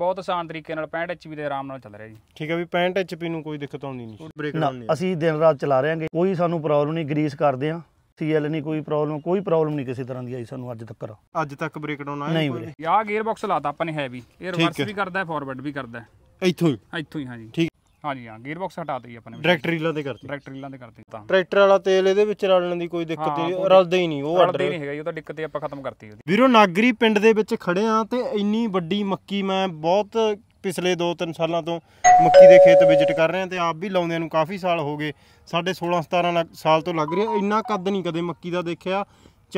ਬਹੁਤ ਆਸਾਨ ਤਰੀਕੇ ਨਾਲ 65 HP ਦੇ ਆਰਾਮ ਨਾਲ ਚੱਲ ਰਿਹਾ ਜੀ ਠੀਕ ਹੈ ਵੀ 65 HP ਨੂੰ ਕੋਈ ਦਿੱਕਤ ਆਉਂਦੀ ਨਹੀਂ ਬ੍ਰੇਕ ਨਹੀਂ ਅਸੀਂ ਦਿਨ ਰਾਤ ਚਲਾ ਰਹੇ ਕੋਈ ਸਾਨੂੰ ਪ੍ਰੋਬਲਮ ਨਹੀਂ ਗਰੀਸ ਕਰਦੇ ਆ ਸੀਐਲ ਨਹੀਂ ਕੋਈ ਪ੍ਰੋਬਲਮ ਕੋਈ ਪ੍ਰੋਬਲਮ ਨਹੀਂ ਕਿਸੇ ਤਰ੍ਹਾਂ ਦੀ ਆਈ ਸਾਨੂੰ ਅੱਜ ਤੱਕ ਅੱਜ ਤੱਕ ਬ੍ਰੇਕਡਾਊਨ ਆਇਆ ਨਹੀਂ ਵੀਰੇ ਯਾ ਗੇਅਰ ਬਾਕਸ ਲਾਤਾ ਆਪਾਂ ਨੇ ਹੈਵੀ ਇਹ ਰਿਵਰਸ ਵੀ ਕਰਦਾ ਹੈ ਫਾਰਵਰਡ ਵੀ ਕਰਦਾ ਹੈ ਇੱਥੋਂ ਹੀ ਇੱਥੋਂ ਹੀ ਹਾਂਜੀ ਠੀਕ ਹਾਂਜੀ ਹਾਂ ਗੇਅਰ ਬਾਕਸ ਹਟਾ ਦਈ ਆਪਣੇ ਨੇ ਡਾਇਰੈਕਟ ਰੀਲਾਂ ਦੇ ਕਰਦੇ ਡਾਇਰੈਕਟ ਰੀਲਾਂ ਦੇ ਕਰਦੇ ਤਾਂ ਟਰੈਕਟਰ ਵਾਲਾ ਤੇਲ ਇਹਦੇ ਵਿੱਚ ਰਲਣ ਦੀ ਕੋਈ ਦਿੱਕਤ ਨਹੀਂ ਰਲਦਾ ਹੀ ਨਹੀਂ ਉਹ ਰਲਦਾ ਨਹੀਂ ਹੈਗਾ ਇਹ ਤਾਂ ਦਿੱਕਤ ਹੀ ਆਪਾਂ ਖਤਮ ਕਰਤੀ ਉਹਦੀ ਵੀਰੋ ਨਾਗਰੀ ਪਿੰਡ ਦੇ ਵਿੱਚ ਖੜੇ ਆ ਤੇ ਇੰਨੀ ਵੱਡੀ ਮੱਕੀ ਮੈਂ ਬਹੁਤ ਪਿਛਲੇ 2-3 ਸਾਲਾਂ ਤੋਂ ਮੱਕੀ ਦੇ ਖੇਤ ਵਿਜ਼ਿਟ ਕਰ ਰਹੇ ਆ ਤੇ ਆਪ ਵੀ ਲਾਉਂਦਿਆਂ ਨੂੰ ਕਾਫੀ ਸਾਲ ਹੋ ਗਏ ਸਾਡੇ 16-17 ਸਾਲ ਤੋਂ ਲੱਗ ਰਿਹਾ ਇੰਨਾ ਕੱਦ ਨਹੀਂ ਕਦੇ ਮੱਕੀ ਦਾ ਦੇਖਿਆ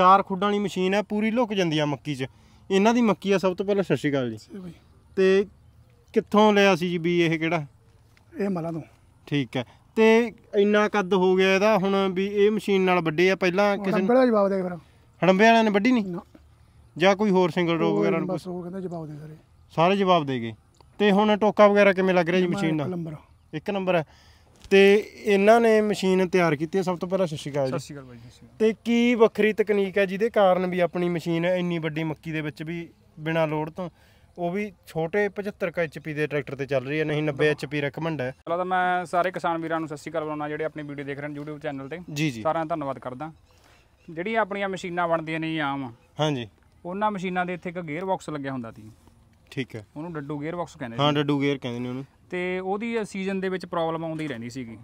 ਚਾਰ ਖੁੱਡਾਂ ਵਾਲੀ ਮਸ਼ੀਨ ਹੈ ਪੂਰੀ ਲੁੱਕ ਜਾਂਦੀ ਆ ਮੱਕੀ 'ਚ ਇਹਨਾਂ ਦੀ ਮੱਕੀ ਆ ਸਭ ਤੋਂ ਪਹਿਲਾਂ ਸਤਿ ਸ਼੍ਰੀ ਜੀ ਤੇ ਕਿੱਥੋਂ ਲਿਆ ਸੀ ਜੀ ਵੀ ਇਹ ਕਿਹੜਾ ਇਹ ਮਲਾ ਤੋਂ ਠੀਕ ਹੈ ਤੇ ਇੰਨਾ ਕੱਦ ਹੋ ਗਿਆ ਇਹਦਾ ਹੁਣ ਵੀ ਇਹ ਮਸ਼ੀਨ ਨਾਲ ਵੱਡੇ ਆ ਪਹਿਲਾਂ ਕਿਸੇ ਨੇ ਜਵਾਬ ਦੇ ਫਿਰ ਹੜੰਬੇ ਵਾਲਿਆਂ ਨੇ ਵੱਢੀ ਨਹੀਂ ਜਾਂ ਕੋਈ ਹੋਰ ਸਿੰਗਲ ਰੋ ਵਗੈਰਾ ਨੂੰ ਬਸ ਉਹ ਕਹਿੰਦਾ ਜਵਾਬ ਦੇ ਸਾਰੇ ਸਾਰੇ ਜਵਾਬ ਦੇ ਗਏ ਤੇ ਹੁਣ ਟੋਕਾ ਵਗੈਰਾ ਕਿਵੇਂ ਲੱਗ ਰਿਹਾ ਜੀ ਮਸ਼ੀਨ ਨਾਲ ਨੰਬਰ ਇੱਕ ਨੰਬਰ ਹੈ ਤੇ ਇਹਨਾਂ ਨੇ ਮਸ਼ੀਨ ਤਿਆਰ ਕੀਤੀ ਸਭ ਤੋਂ ਪਹਿਲਾਂ ਸਤਿ ਸ਼੍ਰੀ ਅਕਾਲ ਜੀ ਸਤਿ ਸ਼੍ਰੀ ਅਕਾਲ ਤੇ ਕੀ ਵੱਖਰੀ ਤਕਨੀਕ ਹੈ ਜਿਹਦੇ ਕਾਰਨ ਵੀ ਆਪਣੀ ਮਸ਼ੀਨ ਇੰਨੀ ਵੱਡੀ ਮੱਕੀ ਦੇ ਵਿੱਚ ਵੀ ਬਿਨਾਂ ਲੋਡ ਤੋਂ ਉਹ ਵੀ ਛੋਟੇ 75 ਐਚਪੀ ਦੇ ਟਰੈਕਟਰ ਤੇ ਚੱਲ ਰਹੀ ਹੈ ਨਹੀਂ 90 ਐਚਪੀ ਰეკਮੈਂਡ ਹੈ ਪਹਿਲਾਂ ਤਾਂ ਮੈਂ ਸਾਰੇ ਕਿਸਾਨ ਵੀਰਾਂ ਨੂੰ ਸਤਿ ਸ਼੍ਰੀ ਅਕਾਲ ਬੁਲਾਉਣਾ ਜਿਹੜੇ ਆਪਣੀ ਵੀਡੀਓ ਦੇਖ ਰਹੇ ਨੇ YouTube ਚੈਨਲ ਤੇ ਜੀ ਜੀ ਸਾਰਿਆਂ ਦਾ ਧੰਨਵਾਦ ਕਰਦਾ ਜਿਹੜੀਆਂ ਆਪਣੀਆਂ ਮਸ਼ੀਨਾਂ ਬਣਦੀਆਂ ਨੇ ਆਮ ਹਾਂਜੀ ਉਹਨਾਂ ਮਸ਼ੀਨਾਂ ਦੇ ਇੱਥੇ ਇੱਕ ਗੇਅਰ ਬਾਕਸ ਲੱਗਿਆ ਹੁੰਦਾ ਸੀ ਠੀਕ ਹੈ ਉਹਨੂੰ ਡੱਡੂ ਗੇਅਰ ਬਾਕਸ ਕਹਿੰਦੇ ਹਾਂ ਡੱਡੂ ਗੇਅਰ ਕਹਿੰਦੇ ਨੇ ਉਹਨੂੰ ਤੇ ਉਹਦੀ ਸੀਜ਼ਨ ਦੇ ਵਿੱਚ ਪ੍ਰੋਬਲਮ ਆਉਂਦੀ ਰਹਿੰਦੀ ਸੀਗੀ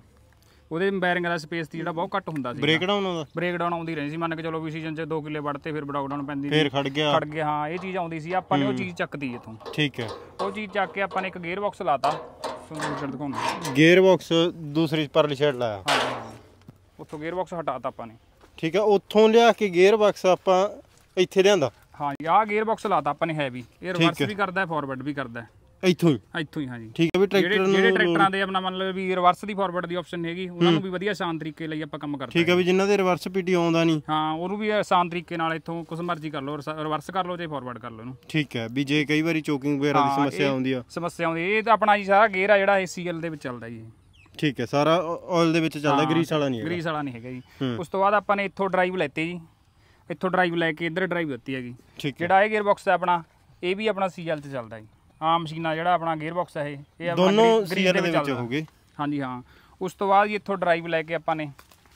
ਉਹਦੇ ਬੈਰਿੰਗ ਦਾ ਸਪੇਸ ਸੀ ਜਿਹੜਾ ਬਹੁਤ ਘੱਟ ਹੁੰਦਾ ਸੀ ਬ੍ਰੇਕਡਾਊਨ ਆਉਂਦਾ ਬ੍ਰੇਕਡਾਊਨ ਆਉਂਦੀ ਰਹੀ ਸੀ ਮੰਨ ਕੇ ਚਲੋ ਵੀ ਸੀਜ਼ਨ 'ਚ 2 ਕਿੱਲੇ ਵੜਤੇ ਫਿਰ ਬ੍ਰੇਕਡਾਊਨ ਪੈਂਦੀ ਸੀ ਫਿਰ ਖੜ ਗਿਆ ਖੜ ਗਿਆ ਹਾਂ ਇਹ ਚੀਜ਼ ਆਉਂਦੀ ਸੀ ਆਪਾਂ ਨੇ ਉਹ ਚੀਜ਼ ਚੱਕਦੀ ਇਥੋਂ ਠੀਕ ਹੈ ਉਹ ਚੀਜ਼ ਚੱਕ ਕੇ ਆਪਾਂ ਨੇ ਇੱਕ ਗੇਅਰ ਬਾਕਸ ਲਾਤਾ ਤੁਹਾਨੂੰ ਸ਼ਰਟ ਦਿਖਾਉਂਦਾ ਗੇਅਰ ਬਾਕਸ ਦੂਸਰੀ ਪਰਲੀ ਸ਼ੈਡ ਲਾਇਆ ਹਾਂ ਉੱਥੋਂ ਗੇਅਰ ਬਾਕਸ ਹਟਾਤਾ ਆਪਾਂ ਨੇ ਠੀਕ ਹੈ ਉੱਥੋਂ ਲਿਆ ਕੇ ਗੇਅਰ ਬਾਕਸ ਆਪਾਂ ਇੱਥੇ ਲਿਆਂਦਾ ਹਾਂ ਯਾ ਗੇਅਰ ਬਾਕਸ ਲਾਤਾ ਆਪਾਂ ਨੇ ਹੈਵੀ ਇਹ ਰਿਵਰਸ ਵੀ ਕਰਦਾ ਹੈ ਫਾਰਵਰਡ ਵੀ ਕਰਦਾ ਹੈ ਇੱਥੋਂ ਹੀ ਇੱਥੋਂ ਹੀ ਹਾਂਜੀ ਠੀਕ ਹੈ ਵੀ ਟਰੈਕਟਰ ਨੂੰ ਜਿਹੜੇ ਟਰੈਕਟਰਾਂ ਦੇ ਆਪਣਾ ਮੰਨ ਲਓ ਵੀ ਰਿਵਰਸ ਦੀ ਫਾਰਵਰਡ ਦੀ ਆਪਸ਼ਨ ਹੈਗੀ ਉਹਨਾਂ ਨੂੰ ਵੀ ਵਧੀਆ ਸ਼ਾਂਤ ਤਰੀਕੇ ਲਈ ਆਪਾਂ ਕੰਮ ਕਰਦੇ ਠੀਕ ਹੈ ਵੀ ਜਿਨ੍ਹਾਂ ਦੇ ਰਿਵਰਸ ਪੀਟੀ ਆਉਂਦਾ ਨਹੀਂ ਹਾਂ ਉਹਨੂੰ ਵੀ ਆਸਾਨ ਤਰੀਕੇ ਨਾਲ ਇੱਥੋਂ ਕੁਝ ਮਰਜ਼ੀ ਕਰ ਲਓ ਰਿਵਰਸ ਕਰ ਲਓ ਜੇ ਫਾਰਵਰਡ ਕਰ ਲਓ ਉਹਨੂੰ ਠੀਕ ਹੈ ਵੀ ਜੇ ਕਈ ਵਾਰੀ ਚੋਕਿੰਗ ਵਗੈਰਾ ਦੀ ਸਮੱਸਿਆ ਆਉਂਦੀ ਆ ਸਮੱਸਿਆ ਆਉਂਦੀ ਇਹ ਤਾਂ ਆਪਣਾ ਜੀ ਸਾਰਾ ਗੇਅਰ ਆ ਜਿਹੜਾ ਏਸੀਐਲ ਦੇ ਵਿੱਚ ਚੱਲਦਾ ਜੀ ਠੀਕ ਹੈ ਸਾਰਾ ਆਇਲ ਦੇ ਵਿੱਚ ਚੱਲਦਾ ਗਰੀਸ ਵਾਲਾ ਨਹੀਂ ਹੈ ਗਰੀਸ ਵਾਲਾ ਨਹੀਂ ਹੈਗਾ ਜੀ ਉਸ ਤੋਂ ਬਾਅਦ ਆਪਾਂ ਨੇ ਇੱਥੋਂ ਡਰਾਈਵ ਲੈਤੀ ਜੀ ਇੱਥੋਂ ਡਰਾਈਵ ਲੈ ਕੇ ਇੱਧਰ ਡਰਾਈਵ ਦਿੱਤੀ ਹੈਗੀ ਜਿਹੜਾ ਇਹ ਗੇਅਰ ਬਾਕਸ ਹੈ ਆਪਣਾ ਇਹ ਵੀ ਆਪਣਾ ਸੀਐਲ ਤੇ ਚੱਲਦਾ ਜੀ ਆਮ ਮਸ਼ੀਨਾਂ ਜਿਹੜਾ ਆਪਣਾ ਗੇਅਰ ਬਾਕਸ ਹੈ ਇਹ ਇਹ ਦੋਨੋਂ ਸੀਆਰ ਦੇ ਵਿੱਚ ਹੋਗੇ ਹਾਂਜੀ ਹਾਂ ਉਸ ਤੋਂ ਬਾਅਦ ਇੱਥੋਂ ਡਰਾਈਵ ਲੈ ਕੇ ਆਪਾਂ ਨੇ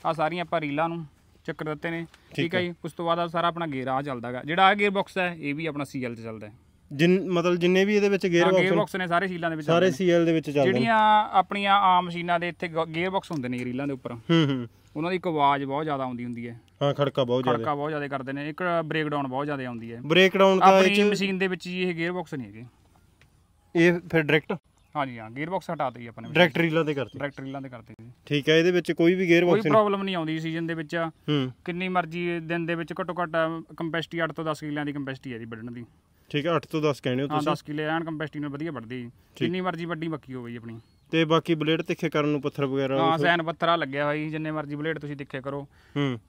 ਆ ਸਾਰੀਆਂ ਆਪਾਂ ਰੀਲਾਂ ਨੂੰ ਚੱਕਰ ਦਿੱਤੇ ਨੇ ਠੀਕ ਹੈ ਜੀ ਉਸ ਤੋਂ ਬਾਅਦ ਆ ਸਾਰਾ ਆਪਣਾ ਗੇਅਰ ਆ ਚੱਲਦਾਗਾ ਜਿਹੜਾ ਆ ਗੇਅਰ ਬਾਕਸ ਹੈ ਇਹ ਵੀ ਆਪਣਾ ਸੀਐਲ ਤੇ ਚੱਲਦਾ ਹੈ ਜਿੰਨ ਮਤਲਬ ਜਿੰਨੇ ਵੀ ਇਹਦੇ ਵਿੱਚ ਗੇਅਰ ਬਾਕਸ ਗੇਅਰ ਬਾਕਸ ਨੇ ਸਾਰੇ ਸੀਲਾਂ ਦੇ ਵਿੱਚ ਸਾਰੇ ਸੀਐਲ ਦੇ ਵਿੱਚ ਚੱਲਦੇ ਜਿਹੜੀਆਂ ਆਪਣੀਆਂ ਆਮ ਮਸ਼ੀਨਾਂ ਦੇ ਇੱਥੇ ਗੇਅਰ ਬਾਕਸ ਹੁੰਦੇ ਨੇ ਰੀਲਾਂ ਦੇ ਉੱਪਰ ਹੂੰ ਹੂੰ ਉਹਨਾਂ ਦੀ ਇੱਕ ਆਵਾਜ਼ ਬਹੁਤ ਜ਼ਿਆਦਾ ਆਉਂਦੀ ਹੁੰਦੀ ਹੈ ਹਾਂ ਖੜਕਾ ਬਹੁਤ ਜ਼ਿਆਦਾ ਖੜਕਾ ਬਹੁਤ ਜ਼ਿਆਦਾ ਕਰਦੇ ਨੇ ਇੱਕ ਬ੍ਰੇਕਡਾਊਨ ਬਹੁਤ ਜ਼ਿਆਦਾ ਆਉਂਦੀ ਹੈ ਬ੍ਰੇਕਡਾਊਨ ਤਾਂ ਇਹ ਮਸ਼ੀਨ ਦੇ ਵਿੱਚ ਇਹ ਗੇਅਰ ਬਾਕਸ ਨਹੀਂ ਹੈਗੇ ਇਹ ਫਿਰ ਡਾਇਰੈਕਟ ਹਾਂਜੀ ਹਾਂ ਗੇਅਰ ਬਾਕਸ ਹਟਾ ਦਈ ਆਪਾਂ ਨੇ ਡਾਇਰੈਕਟ ਰੀਲਾਂ ਤੇ ਕਰਦੇ ਡਾਇਰੈਕਟ ਰੀਲਾਂ ਤੇ ਕਰਦੇ ਜੀ ਠੀਕ ਹੈ ਇਹਦੇ ਵਿੱਚ ਕੋਈ ਵੀ ਗੇਅਰ ਬਾਕਸ ਕੋਈ ਪ੍ਰੋਬਲਮ ਨਹੀਂ ਆਉਂਦੀ ਸੀਜ਼ਨ ਦੇ ਵਿੱਚ ਕਿੰਨੀ ਮਰਜ਼ੀ ਦਿਨ ਦੇ ਵਿੱਚ ਘੱਟੋ ਘੱਟ ਕੰਪੈਸਟੀ 8 ਤੋਂ 10 ਕਿੱਲਿਆਂ ਦੀ ਕੰਪੈਸਟੀ ਹੈ ਜੀ ਵੱਢਣ ਦੀ ਠੀਕ ਹੈ 8 ਤੋਂ 10 ਕਹਿੰਦੇ ਹੋ ਤੁਸੀਂ ਹਾਂ 10 ਕਿੱਲੇ ਐਨ ਕੰਪੈਸਟੀ ਨਾਲ ਵਧੀਆ ਵੱਢਦੀ ਕਿੰਨੀ ਮਰਜ਼ੀ ਵੱਡੀ ਬੱਕੀ ਹੋਵੇ ਜੀ ਆਪਣੀ ਤੇ ਬਾਕੀ ਬਲੇਡ ਤਿੱਖੇ ਕਰਨ ਨੂੰ ਪੱਥਰ ਵਗੈਰਾ ਹਾਂ ਸੈਨ ਪੱਥਰਾ ਲੱਗਿਆ ਹੋਈ ਜਿੰਨੇ ਮਰਜ਼ੀ ਬਲੇਡ ਤੁਸੀਂ ਤਿੱਖੇ ਕਰੋ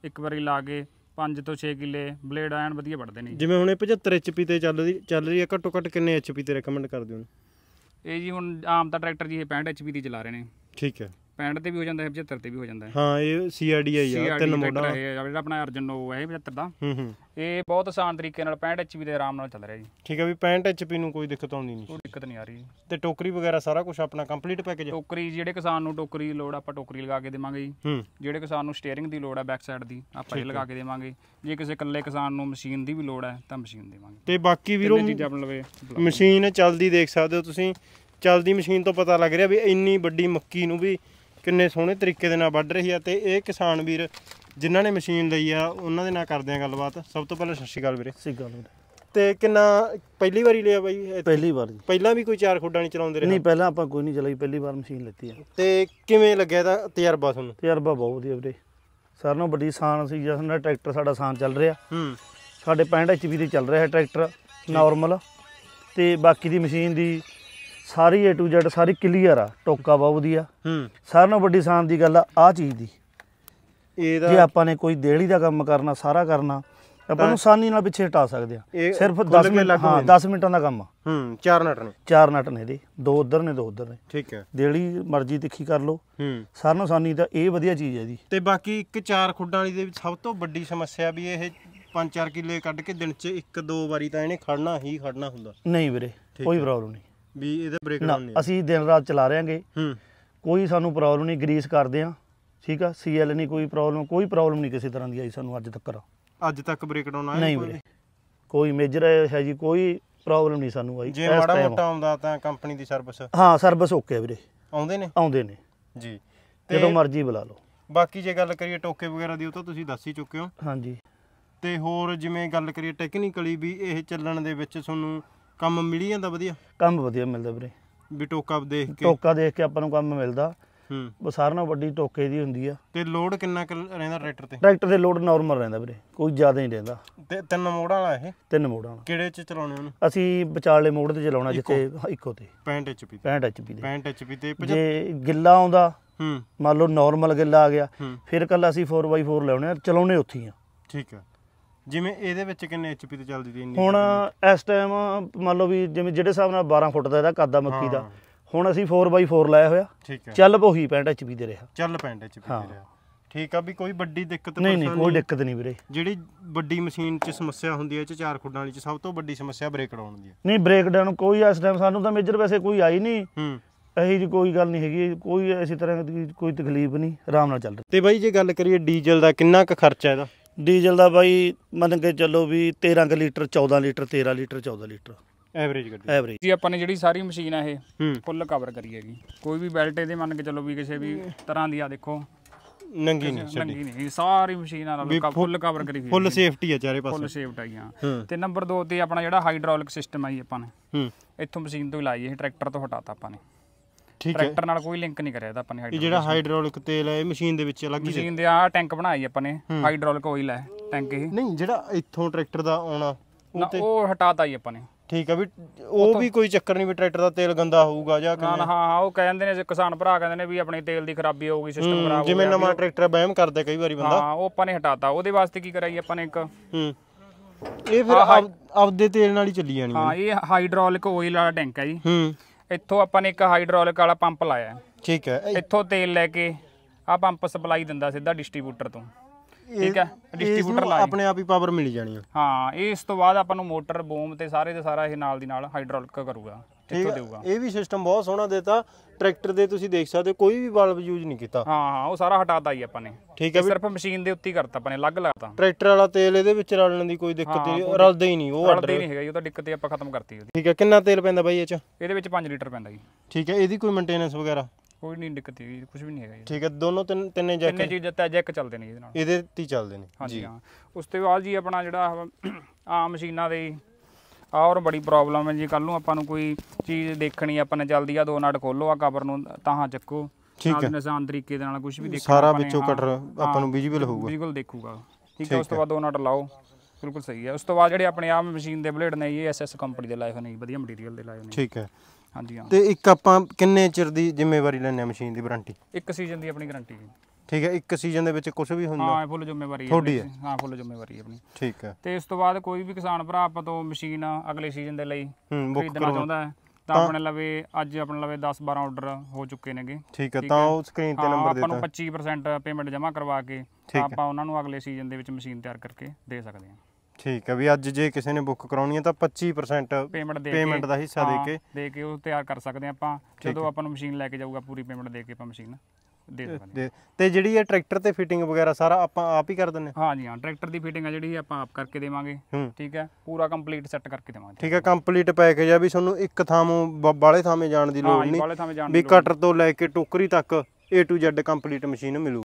ਇੱਕ ਵਾਰੀ ਲਾ ਕੇ 5 ਤੋਂ 6 ਕਿੱਲੇ ਬਲੇਡ ਆਇਆਂ ਵਧੀਆ ਵੱਢਦੇ ਨੇ ਜਿਵੇਂ ਹੁਣ ਇਹ 75 ਐਚਪੀ ਤੇ ਚੱਲ ਰਹੀ ਚੱਲ ਰਹੀ ਹੈ ਘੱਟੋ ਘੱਟ ਕਿੰਨੇ ਐਚਪੀ ਤੇ ਰეკਮੈਂਡ ਕਰਦੇ ਹੋ ਇਹ ਜੀ ਹੁਣ ਆਮ ਤਾਂ ਟਰੈਕਟਰ ਜੀ ਇਹ 65 ਐਚਪੀ ਦੀ ਚਲਾ ਰਹੇ ਨੇ ਠੀਕ ਹੈ 65 ਤੇ ਵੀ ਹੋ ਜਾਂਦਾ ਹੈ 75 ਤੇ ਵੀ ਹੋ ਜਾਂਦਾ ਹੈ ਹਾਂ ਇਹ ਸੀਆਰਡੀਆਈ ਆ ਤਿੰਨ ਮੋਡਾਂ ਹੈ ਜਿਹੜਾ ਆਪਣਾ ਅਰਜਨ ਨੋ ਹੈ 75 ਦਾ ਹੂੰ ਹੂੰ ਇਹ ਬਹੁਤ ਆਸਾਨ ਤਰੀਕੇ ਨਾਲ 65 ਐਚਪੀ ਦੇ ਆਰਾਮ ਨਾਲ ਚੱਲ ਰਿਹਾ ਜੀ ਠੀਕ ਹੈ ਵੀ 65 ਐਚਪੀ ਨੂੰ ਕੋਈ ਦਿੱਕਤ ਆਉਂਦੀ ਨਹੀਂ ਕੋਈ ਦਿੱਕਤ ਨਹੀਂ ਆ ਰਹੀ ਤੇ ਟੋਕਰੀ ਵਗੈਰਾ ਸਾਰਾ ਕੁਝ ਆਪਣਾ ਕੰਪਲੀਟ ਪੈਕੇਜ ਟੋਕਰੀ ਜਿਹੜੇ ਕਿਸਾਨ ਨੂੰ ਟੋਕਰੀ ਲੋੜ ਆਪਾਂ ਟੋਕਰੀ ਲਗਾ ਕੇ ਦੇਵਾਂਗੇ ਜੀ ਜਿਹੜੇ ਕਿਸਾਨ ਨੂੰ ਸਟੀਅਰਿੰਗ ਦੀ ਲੋੜ ਹੈ ਬੈਕ ਸਾਈਡ ਦੀ ਆਪਾਂ ਇਹ ਲਗਾ ਕੇ ਦੇਵਾਂਗੇ ਜੇ ਕਿਸੇ ਇਕੱਲੇ ਕਿਸਾਨ ਨੂੰ ਮਸ਼ੀਨ ਦੀ ਵੀ ਲੋੜ ਹੈ ਤਾਂ ਮਸ਼ੀਨ ਦੇਵਾਂਗੇ ਤੇ ਬਾਕੀ ਵੀਰੋ ਮਸ਼ੀਨ ਚੱਲਦੀ ਦੇਖ ਸਕਦੇ ਹੋ ਤੁਸੀਂ ਚੱਲਦੀ ਮਸ਼ੀਨ ਤੋਂ ਪਤਾ ਲੱਗ ਰਿਹਾ ਵੀ ਇੰਨੀ ਵੱਡੀ ਮੱਕੀ ਨੂੰ ਵੀ ਕਿੰਨੇ ਸੋਹਣੇ ਤਰੀਕੇ ਦੇ ਨਾਲ ਵੱਢ ਰਹੀ ਆ ਤੇ ਇਹ ਕਿਸਾਨ ਵੀਰ ਜਿਨ੍ਹਾਂ ਨੇ ਮਸ਼ੀਨ ਲਈ ਆ ਉਹਨਾਂ ਦੇ ਨਾਲ ਕਰਦੇ ਆ ਗੱਲਬਾਤ ਸਭ ਤੋਂ ਪਹਿਲਾਂ ਸਤਿ ਸ਼੍ਰੀ ਅਕਾਲ ਵੀਰੇ ਸਤਿ ਸ਼੍ਰੀ ਅਕਾਲ ਤੇ ਕਿੰਨਾ ਪਹਿਲੀ ਵਾਰੀ ਲਿਆ ਬਾਈ ਪਹਿਲੀ ਵਾਰ ਜੀ ਪਹਿਲਾਂ ਵੀ ਕੋਈ ਚਾਰ ਖੋਡਾਂ ਨਹੀਂ ਚਲਾਉਂਦੇ ਰਹੇ ਨਹੀਂ ਪਹਿਲਾਂ ਆਪਾਂ ਕੋਈ ਨਹੀਂ ਚਲਾਈ ਪਹਿਲੀ ਵਾਰ ਮਸ਼ੀਨ ਲੈਤੀ ਆ ਤੇ ਕਿਵੇਂ ਲੱਗਿਆ ਦਾ ਤਜਰਬਾ ਤੁਹਾਨੂੰ ਤਜਰਬਾ ਬਹੁਤ ਵਧੀਆ ਵੀਰੇ ਸਾਰਿਆਂ ਨਾਲੋਂ ਵੱਡੀ ਸਾਨ ਸੀ ਜਿਸ ਨਾਲ ਟਰੈਕਟਰ ਸਾਡਾ ਸਾਨ ਚੱਲ ਰਿਹਾ ਹੂੰ ਸਾਡੇ 65 ਐਚਪੀ ਦੇ ਚੱਲ ਰਿਹਾ ਹੈ ਟਰੈਕਟਰ ਨਾਰਮਲ ਤੇ ਬਾਕੀ ਦੀ ਮਸ਼ੀਨ ਦੀ ਸਾਰੀ A to Z ਸਾਰੀ ਕਲੀਅਰ ਆ ਟੋਕਾ ਬਹੁਤ ਵਧੀਆ ਹੂੰ ਸਾਰਿਆਂ ਨਾਲੋਂ ਵੱਡੀ ਸਾਨ ਦੀ ਗੱਲ ਆ ਆ ਚੀਜ਼ ਦੀ ਇਹਦਾ ਜੇ ਆਪਾਂ ਨੇ ਕੋਈ ਦੇੜੀ ਦਾ ਕੰਮ ਕਰਨਾ ਸਾਰਾ ਕਰਨਾ ਆਪਾਂ ਨੂੰ ਆਸਾਨੀ ਨਾਲ ਪਿੱਛੇ ਹਟਾ ਸਕਦੇ ਆ ਸਿਰਫ 10 ਮਿੰਟ ਹਾਂ 10 ਮਿੰਟਾਂ ਦਾ ਕੰਮ ਆ ਹੂੰ ਚਾਰ ਨਟ ਨੇ ਚਾਰ ਨਟ ਨੇ ਇਹਦੇ ਦੋ ਉਧਰ ਨੇ ਦੋ ਉਧਰ ਨੇ ਠੀਕ ਹੈ ਦੇੜੀ ਮਰਜ਼ੀ ਤਿੱਖੀ ਕਰ ਲਓ ਹੂੰ ਸਾਰਿਆਂ ਨਾਲ ਆਸਾਨੀ ਦਾ ਇਹ ਵਧੀਆ ਚੀਜ਼ ਹੈ ਜੀ ਤੇ ਬਾਕੀ ਇੱਕ ਚਾਰ ਖੁੱਡਾਂ ਵਾਲੀ ਦੇ ਵਿੱਚ ਸਭ ਤੋਂ ਵੱਡੀ ਸਮੱਸਿਆ ਵੀ ਇਹ 5-4 ਕਿੱਲੇ ਕੱਢ ਕੇ ਦਿਨ 'ਚ ਇੱਕ ਦੋ ਵਾਰੀ ਤਾਂ ਇਹਨੇ ਖੜਨਾ ਹੀ ਖੜਨਾ ਹੁੰਦਾ ਨਹੀਂ ਵੀਰੇ ਕੋਈ ਪ੍ਰੋਬਲਮ ਨਹੀਂ ਵੀ ਇਹਦੇ ਬ੍ਰੇਕ ਡਾਊਨ ਨਹੀਂ ਅਸੀਂ ਦਿਨ ਰਾਤ ਚਲਾ ਰਹੇਗੇ ਹੂੰ ਕੋਈ ਸਾਨੂੰ ਪ੍ਰੋਬਲਮ ਨਹੀਂ ਗਰੀਸ ਕਰਦੇ ਆ ਠੀਕ ਆ ਸੀਐਲ ਨਹੀਂ ਕੋਈ ਪ੍ਰੋਬਲਮ ਕੋਈ ਪ੍ਰੋਬਲਮ ਨਹੀਂ ਕਿਸੇ ਤਰ੍ਹਾਂ ਦੀ ਆਈ ਸਾਨੂੰ ਅੱਜ ਤੱਕ ਅੱਜ ਤੱਕ ਬ੍ਰੇਕ ਡਾਊਨ ਆਇਆ ਕੋਈ ਕੋਈ ਮੇਜਰ ਹੈ ਜੀ ਕੋਈ ਪ੍ਰੋਬਲਮ ਨਹੀਂ ਸਾਨੂੰ ਆਈ ਜੇ ਮਾੜਾ ਮੋਟਾ ਆਉਂਦਾ ਤਾਂ ਕੰਪਨੀ ਦੀ ਸਰਵਿਸ ਹਾਂ ਸਰਵਿਸ ਓਕੇ ਵੀਰੇ ਆਉਂਦੇ ਨੇ ਆਉਂਦੇ ਨੇ ਜੀ ਜਦੋਂ ਮਰਜ਼ੀ ਬੁਲਾ ਲਓ ਬਾਕੀ ਜੇ ਗੱਲ ਕਰੀਏ ਟੋਕੇ ਵਗੈਰਾ ਦੀ ਉਹ ਤਾਂ ਤੁਸੀਂ ਦੱਸ ਹੀ ਚੁੱਕੇ ਹੋ ਹਾਂਜੀ ਤੇ ਹੋਰ ਜਿਵੇਂ ਗੱਲ ਕਰੀਏ ਟੈਕਨੀਕਲੀ ਵੀ ਇਹ ਚੱਲਣ ਦੇ ਵਿੱਚ ਤੁਹਾਨੂੰ ਕੰਮ ਮਿਲ ਜਾਂਦਾ ਵਧੀਆ ਕੰਮ ਵਧੀਆ ਮਿਲਦਾ ਵੀਰੇ ਵੀ ਟੋਕਾ ਦੇਖ ਕੇ ਟੋਕਾ ਦੇਖ ਕੇ ਆਪਾਂ ਨੂੰ ਕੰਮ ਮਿਲਦਾ ਹੂੰ ਉਹ ਸਾਰਿਆਂ ਨਾਲੋਂ ਵੱਡੀ ਟੋਕੇ ਦੀ ਹੁੰਦੀ ਆ ਤੇ ਲੋਡ ਕਿੰਨਾ ਕਿ ਰਹਿੰਦਾ ਟਰੈਕਟਰ ਤੇ ਟਰੈਕਟਰ ਦੇ ਲੋਡ ਨਾਰਮਲ ਰਹਿੰਦਾ ਵੀਰੇ ਕੋਈ ਜ਼ਿਆਦਾ ਨਹੀਂ ਰਹਿੰਦਾ ਤੇ ਤਿੰਨ ਮੋੜਾਂ ਵਾਲਾ ਇਹ ਤਿੰਨ ਮੋੜਾਂ ਵਾਲਾ ਕਿਹੜੇ ਚ ਚਲਾਉਣੇ ਉਹਨੂੰ ਅਸੀਂ ਵਿਚਾਲੇ ਮੋੜ ਤੇ ਚਲਾਉਣਾ ਜਿੱਥੇ ਇੱਕੋ ਤੇ 65 HP 65 HP ਦੇ 65 HP ਤੇ ਜੇ ਗਿੱਲਾ ਆਉਂਦਾ ਹੂੰ ਮੰਨ ਲਓ ਨਾਰਮਲ ਗਿੱਲਾ ਆ ਗਿਆ ਫਿਰ ਕੱਲ ਅਸੀਂ 4x4 ਲਾਉਣੇ ਆ ਚਲਾਉਣੇ ਉੱਥੇ ਆ ਠੀਕ ਆ ਜਿਵੇਂ ਇਹਦੇ ਵਿੱਚ ਕਿੰਨੇ ਐਚਪੀ ਤੇ ਚੱਲਦੀ ਦੀ ਇੰਨੀ ਹੁਣ ਇਸ ਟਾਈਮ ਮੰਨ ਲਓ ਵੀ ਜਿਵੇਂ ਜਿਹੜੇ ਹਿਸਾਬ ਨਾਲ 12 ਫੁੱਟ ਦਾ ਇਹਦਾ ਕੱਦ ਆ ਮੱਕੀ ਦਾ ਹੁਣ ਅਸੀਂ 4x4 ਲਾਇਆ ਹੋਇਆ ਠੀਕ ਹੈ ਚੱਲ ਪੋਹੀ 65 ਐਚਪੀ ਦੇ ਰਿਹਾ ਚੱਲ ਪੈਂਟ ਐਚਪੀ ਦੇ ਰਿਹਾ ਠੀਕ ਆ ਵੀ ਕੋਈ ਵੱਡੀ ਦਿੱਕਤ ਨਹੀਂ ਨਹੀਂ ਕੋਈ ਦਿੱਕਤ ਨਹੀਂ ਵੀਰੇ ਜਿਹੜੀ ਵੱਡੀ ਮਸ਼ੀਨ 'ਚ ਸਮੱਸਿਆ ਹੁੰਦੀ ਹੈ ਇਹ 'ਚ ਚਾਰ ਖੁੱਡਾਂ ਵਾਲੀ 'ਚ ਸਭ ਤੋਂ ਵੱਡੀ ਸਮੱਸਿਆ ਬ੍ਰੇਕ ਡਾਊਨ ਦੀ ਹੈ ਨਹੀਂ ਬ੍ਰੇਕ ਡਾਊਨ ਕੋਈ ਇਸ ਟਾਈਮ ਸਾਨੂੰ ਤਾਂ ਮੇਜਰ ਵੈਸੇ ਕੋਈ ਆਈ ਨਹੀਂ ਹੂੰ ਇਹੀ ਜੀ ਕੋਈ ਗੱਲ ਨਹੀਂ ਹੈਗੀ ਕੋਈ ਐਸੀ ਤਰ੍ਹਾਂ ਦੀ ਕੋਈ ਤਕਲੀਫ ਨਹੀਂ ਆਰਾਮ ਨਾਲ ਚੱਲ ਰਿਹਾ ਤੇ ਬਾਈ ਜੇ ਗੱਲ ਕਰੀਏ ਡੀਜ਼ਲ ਦਾ ਕਿੰਨਾ ਕੁ ਖਰਚਾ ਇਹਦਾ ਡੀਜ਼ਲ ਦਾ ਬਾਈ ਮੰਨ ਕੇ ਚੱਲੋ ਵੀ 13 ਕ litre 14 litre 13 litre 14 litre average ਗੱਡੀ ਐਵਰੇਜ ਜੀ ਆਪਾਂ ਨੇ ਜਿਹੜੀ ਸਾਰੀ ਮਸ਼ੀਨ ਆ ਇਹ ਫੁੱਲ ਕਵਰ ਕਰੀ ਹੈਗੀ ਕੋਈ ਵੀ ਬੈਲਟ ਇਹਦੇ ਮੰਨ ਕੇ ਚੱਲੋ ਵੀ ਕਿਸੇ ਵੀ ਤਰ੍ਹਾਂ ਦੀ ਆ ਦੇਖੋ ਨੰਗੀ ਨਹੀਂ ਨੰਗੀ ਨਹੀਂ ਸਾਰੀ ਮਸ਼ੀਨ ਆ ਵੀ ਫੁੱਲ- ਕਵਰ ਕਰੀ ਹੋਈ ਫੁੱਲ ਸੇਫਟੀ ਆ ਚਾਰੇ ਪਾਸੇ ਫੁੱਲ ਸੇਫਟ ਆਈ ਆ ਤੇ ਨੰਬਰ 2 ਤੇ ਆਪਣਾ ਜਿਹੜਾ ਹਾਈਡ੍ਰੋਲਿਕ ਸਿਸਟਮ ਆਈ ਆਪਾਂ ਨੇ ਹੂੰ ਇੱਥੋਂ ਮਸ਼ੀਨ ਤੋਂ ਲਾਈ ਇਹ ਟਰੈਕਟਰ ਤੋਂ ਹਟਾਤਾ ਆਪਾਂ ਨੇ ਟਰੈਕਟਰ ਨਾਲ ਕੋਈ ਲਿੰਕ ਨਹੀਂ ਕਰਿਆ ਇਹਦਾ ਆਪਾਂ ਨੇ ਜਿਹੜਾ ਹਾਈਡਰੋਲਿਕ ਤੇਲ ਹੈ ਇਹ ਮਸ਼ੀਨ ਦੇ ਵਿੱਚ ਅਲੱਗ ਹੀ ਮਸ਼ੀਨ ਦੇ ਆ ਟੈਂਕ ਬਣਾਈ ਆਪਾਂ ਨੇ ਹਾਈਡਰੋਲਿਕ ਆਇਲ ਹੈ ਟੈਂਕ ਇਹ ਨਹੀਂ ਜਿਹੜਾ ਇੱਥੋਂ ਟਰੈਕਟਰ ਦਾ ਆਉਣਾ ਉਹ ਹਟਾਤਾ ਹੀ ਆਪਾਂ ਨੇ ਠੀਕ ਆ ਵੀ ਉਹ ਵੀ ਕੋਈ ਚੱਕਰ ਨਹੀਂ ਵੀ ਟਰੈਕਟਰ ਦਾ ਤੇਲ ਗੰਦਾ ਹੋਊਗਾ ਜਾਂ ਕਿਵੇਂ ਹਾਂ ਹਾਂ ਉਹ ਕਹਿੰਦੇ ਨੇ ਜੇ ਕਿਸਾਨ ਭਰਾ ਕਹਿੰਦੇ ਨੇ ਵੀ ਆਪਣੇ ਤੇਲ ਦੀ ਖਰਾਬੀ ਹੋਊਗੀ ਸਿਸਟਮ ਖਰਾਬ ਹੋਊਗਾ ਜਿਵੇਂ ਨਵਾਂ ਟਰੈਕਟਰ ਬਹਿਮ ਕਰਦਾ ਕਈ ਵਾਰੀ ਬੰਦਾ ਹਾਂ ਉਹ ਆਪਾਂ ਨੇ ਹਟਾਤਾ ਉਹਦੇ ਵਾਸਤੇ ਕੀ ਕਰਾਈ ਆਪਾਂ ਨੇ ਇੱਕ ਹੂੰ ਇਹ ਫਿਰ ਆਪਦੇ ਤੇਲ ਨਾਲ ਹੀ ਚੱਲੀ ਜਾਣੀ ਹਾਂ ਇਹ ਹਾਈਡਰੋਲਿਕ ਆਇਲ ਵਾਲਾ ਟੈਂਕ ਹੈ ਜੀ ਹੂੰ ਇੱਥੋਂ ਆਪਾਂ ਨੇ ਇੱਕ ਹਾਈਡ੍ਰੋਲਿਕ ਵਾਲਾ ਪੰਪ ਲਾਇਆ ਠੀਕ ਹੈ ਇੱਥੋਂ ਤੇਲ ਲੈ ਕੇ ਆ ਪੰਪ ਸਪਲਾਈ ਦਿੰਦਾ ਸਿੱਧਾ ਡਿਸਟ੍ਰੀਬਿਊਟਰ ਤੋਂ ਠੀਕ ਹੈ ਡਿਸਟ੍ਰੀਬਿਊਟਰ ਲਾਇਆ ਆਪਣੇ ਆਪ ਹੀ ਪਾਵਰ ਮਿਲ ਜਾਣੀ ਆ ਹਾਂ ਇਹ ਇਸ ਤੋਂ ਬਾਅਦ ਆਪਾਂ ਨੂੰ ਮੋਟਰ ਬੂਮ ਤੇ ਸਾਰੇ ਦੇ ਸਾਰਾ ਇਹ ਨਾਲ ਦੀ ਨਾਲ ਹਾਈਡਰੋਲਿਕ ਕਰੂਗਾ ਇੱਥੋਂ ਦੇਊਗਾ ਇਹ ਵੀ ਸਿਸਟਮ ਬਹੁਤ ਸੋਹਣਾ ਦਿੱਤਾ ਟਰੈਕਟਰ ਦੇ ਤੁਸੀਂ ਦੇਖ ਸਕਦੇ ਕੋਈ ਵੀ ਬਲਬ ਯੂਜ਼ ਨਹੀਂ ਕੀਤਾ ਹਾਂ ਹਾਂ ਉਹ ਸਾਰਾ ਹਟਾਤਾ ਹੀ ਆਪਾਂ ਨੇ ਠੀਕ ਹੈ ਸਿਰਫ ਮਸ਼ੀਨ ਦੇ ਉੱਤੇ ਕਰਤਾ ਆਪਾਂ ਨੇ ਅਲੱਗ ਲਾਤਾ ਟਰੈਕਟਰ ਵਾਲਾ ਤੇਲ ਇਹਦੇ ਵਿੱਚ ਰਲਣ ਦੀ ਕੋਈ ਦਿੱਕਤ ਨਹੀਂ ਰਲਦਾ ਹੀ ਨਹੀਂ ਉਹ ਆਰਡਰ ਨਹੀਂ ਹੈਗਾ ਇਹ ਤਾਂ ਦਿੱਕਤ ਹੀ ਆਪਾਂ ਖਤਮ ਕਰਤੀ ਉਹਦੀ ਠੀਕ ਹੈ ਕਿੰਨਾ ਤੇਲ ਪੈਂਦਾ ਬਾਈ ਇਹ ਚ ਇਹਦੇ ਵਿੱਚ 5 ਲੀਟਰ ਪੈਂਦਾ ਜੀ ਠੀਕ ਹੈ ਇਹਦੀ ਕੋਈ ਮੇਨਟੇਨੈਂਸ ਵਗੈਰਾ ਕੋਈ ਨਹੀਂ ਦਿੱਕਤ ਹੀ ਕੁਝ ਵੀ ਨਹੀਂ ਹੈਗਾ ਜੀ ਠੀਕ ਹੈ ਦੋਨੋਂ ਤਿੰਨ ਤਿੰਨੇ ਜੈਕ ਤਿੰਨੇ ਚੀਜ਼ ਦਿੱਤਾ ਜੈਕ ਚੱਲਦੇ ਨੇ ਇਹਦੇ ਨਾਲ ਇਹਦੇ ਤੇ ਚੱਲਦੇ ਨੇ ਹਾਂਜੀ ਹਾਂ ਉਸ ਤੋਂ ਬਾਅਦ ਜੀ ਆਪਣਾ ਜਿਹੜਾ ਆ ਮਸ਼ੀਨਾਂ ਦੇ ਆ ਔਰ ਬੜੀ ਪ੍ਰੋਬਲਮ ਹੈ ਜੀ ਕੱਲ ਨੂੰ ਆਪਾਂ ਨੂੰ ਕੋਈ ਚੀਜ਼ ਦੇਖਣੀ ਆਪਾਂ ਨੇ ਜਲਦੀ ਆ ਦੋ ਨਾਟ ਖੋਲੋ ਆ ਕਵਰ ਨੂੰ ਤਾਹਾਂ ਚੱਕੋ ਠੀਕ ਹੈ ਨਿਸ਼ਾਨ ਤਰੀਕੇ ਦੇ ਨਾਲ ਕੁਝ ਵੀ ਦੇਖਣਾ ਸਾਰਾ ਵਿੱਚੋਂ ਕਟਰ ਆਪਾਂ ਨੂੰ ਵਿਜ਼ੀਬਲ ਹੋਊਗਾ ਵਿਜ਼ੀਬਲ ਦੇਖੂਗਾ ਠੀਕ ਹੈ ਉਸ ਤੋਂ ਬਾਅਦ ਦੋ ਨਾਟ ਲਾਓ ਬਿਲਕੁਲ ਸਹੀ ਹੈ ਉਸ ਤੋਂ ਬਾਅਦ ਜਿਹੜੇ ਆਪਣੇ ਆਮ ਮਸ਼ੀਨ ਦੇ ਬਲੇਡ ਨੇ ਇਹ ਐਸਐਸ ਕੰਪਨੀ ਦੇ ਲਾਏ ਹੋਏ ਨੇ ਵਧੀਆ ਮਟੀਰੀਅਲ ਦੇ ਲਾਏ ਹੋਏ ਨੇ ਠੀਕ ਹੈ ਹਾਂਜੀ ਹਾਂ ਤੇ ਇੱਕ ਆਪਾਂ ਕਿੰਨੇ ਚਿਰ ਦੀ ਜ਼ਿੰਮੇਵਾਰੀ ਲੈਣੇ ਆ ਮਸ਼ੀਨ ਦੀ ਵਾਰੰਟੀ ਇੱਕ ਸੀਜ਼ਨ ਦੀ ਆਪਣੀ ਗਾਰੰਟੀ ਹੈ ਠੀਕ ਹੈ ਇੱਕ ਸੀਜ਼ਨ ਦੇ ਵਿੱਚ ਕੁਝ ਵੀ ਹੁੰਦਾ ਹਾਂ ਫੁੱਲ ਜ਼ਿੰਮੇਵਾਰੀ ਹੈ ਤੁਹਾਡੀ ਹਾਂ ਫੁੱਲ ਜ਼ਿੰਮੇਵਾਰੀ ਹੈ ਆਪਣੀ ਠੀਕ ਹੈ ਤੇ ਇਸ ਤੋਂ ਬਾਅਦ ਕੋਈ ਵੀ ਕਿਸਾਨ ਭਰਾ ਆਪਾਂ ਤੋਂ ਮਸ਼ੀਨ ਅਗਲੇ ਸੀਜ਼ਨ ਦੇ ਲਈ ਖਰੀਦਣਾ ਚਾਹੁੰਦਾ ਹੈ ਤਾਂ ਆਪਣੇ ਲਵੇ ਅੱਜ ਆਪਣੇ ਲਵੇ 10 12 ਆਰਡਰ ਹੋ ਚੁੱਕੇ ਨੇਗੇ ਠੀਕ ਹੈ ਤਾਂ ਉਹ ਸਕਰੀਨ ਤੇ ਨੰਬਰ ਦੇ ਦਿੱਤਾ ਆਪਾਂ ਨੂੰ 25% ਪੇਮੈਂਟ ਜਮ੍ਹਾਂ ਕਰਵਾ ਕੇ ਆਪਾਂ ਉਹਨਾਂ ਨੂੰ ਅਗਲੇ ਸੀਜ਼ਨ ਦੇ ਵਿੱਚ ਮਸ਼ੀਨ ਤਿਆਰ ਕਰਕੇ ਦੇ ਸਕਦੇ ਹਾਂ ਠੀਕ ਹੈ ਵੀ ਅੱਜ ਜੇ ਕਿਸੇ ਨੇ ਬੁੱਕ ਕਰਾਉਣੀ ਹੈ ਤਾਂ 25% ਪੇਮੈਂਟ ਦੇ ਕੇ ਪੇਮੈਂਟ ਦਾ ਹਿੱਸਾ ਦੇ ਕੇ ਦੇ ਕੇ ਉਹ ਤਿਆਰ ਕਰ ਸਕਦੇ ਆ ਆਪਾਂ ਜਦੋਂ ਆਪਾਂ ਨੂੰ ਮਸ਼ੀਨ ਲੈ ਕੇ ਜਾਊਗਾ ਪੂਰੀ ਪੇਮੈਂਟ ਦੇ ਕੇ ਆਪਾਂ ਮਸ਼ੀਨ ਦੇ ਦਵਾਂਗੇ ਤੇ ਜਿਹੜੀ ਇਹ ਟਰੈਕਟਰ ਤੇ ਫਿਟਿੰਗ ਵਗੈਰਾ ਸਾਰਾ ਆਪਾਂ ਆਪ ਹੀ ਕਰ ਦਿੰਨੇ ਹਾਂ ਹਾਂ ਟਰੈਕਟਰ ਦੀ ਫਿਟਿੰਗ ਆ ਜਿਹੜੀ ਆਪਾਂ ਆਪ ਕਰਕੇ ਦੇਵਾਂਗੇ ਠੀਕ ਹੈ ਪੂਰਾ ਕੰਪਲੀਟ ਸੈੱਟ ਕਰਕੇ ਦੇਵਾਂਗੇ ਠੀਕ ਹੈ ਕੰਪਲੀਟ ਪੈਕੇਜ ਆ ਵੀ ਤੁਹਾਨੂੰ ਇੱਕ ਥਾਂੋਂ ਬਾਲੇ ਥਾਂਵੇਂ ਜਾਣ ਦੀ ਲੋੜ ਨਹੀਂ ਵੀ ਕਟਰ ਤੋਂ ਲੈ ਕੇ ਟੋਕਰੀ ਤੱਕ A to Z complete machine ਮਿਲੂ